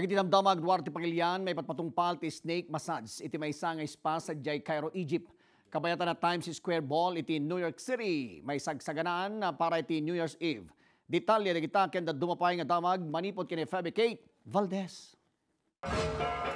damdamag Duarte Pangilian may patpatungpal ti snake massage iti may sangay spa sa Jay Cairo, Egypt. Kabayatan na Times Square Ball iti New York City. May sagsaganaan na para iti New Year's Eve. Detalye na kita kenda dumapay nga damag manipot kini Fabricate Valdez.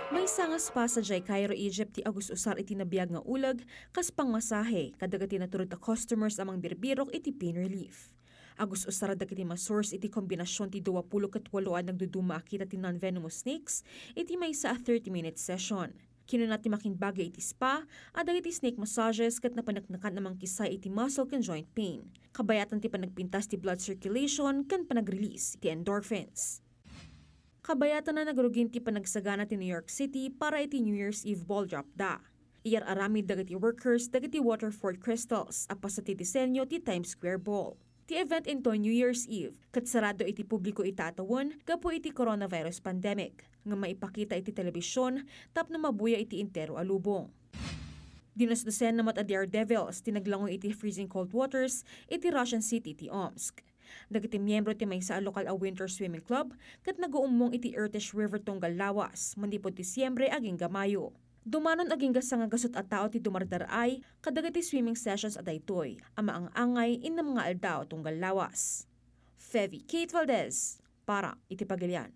May sangas spa sa Jay Cairo, Egypt ti Agus Usar iti nabiyag nga ulag kas pangmasahe kadag iti naturot a customers amang birbirok iti pain relief. Agus usara dagiti masource iti kombinasyon ti 20 katwaloan nagduduma kita ti non-venomous snakes iti may sa 30-minute session. Kinunat ti makinbagay iti spa, adag iti snake massages kat napanaknakan namang kisay iti muscle kan joint pain. Kabayatan ti panagpintas ti blood circulation kan panagrelease iti endorphins kabayatan na nagrugin ti panagsagana ti New York City para iti New Year's Eve ball drop da. Iyar arami dagiti workers dagiti Waterford Crystals apas sa ti disenyo ti Times Square Ball. Ti event into New Year's Eve, kat sarado iti publiko itatawon, gapo iti coronavirus pandemic. Nga maipakita iti telebisyon, tap na mabuya iti intero alubong. Dinasdasen na mat a tinaglangoy iti freezing cold waters, iti Russian city ti Omsk. Dagiti miyembro ti may sa lokal a winter swimming club, kat naguumong iti Irtish River tong Galawas, mandipod Disyembre aging Gamayo. Dumanon aging gasa gasot at tao ti dumardaray kadagiti swimming sessions at daytoy, ama ang angay in mga aldaw tunggal lawas. Fevi Kate Valdez, para itipagilyan.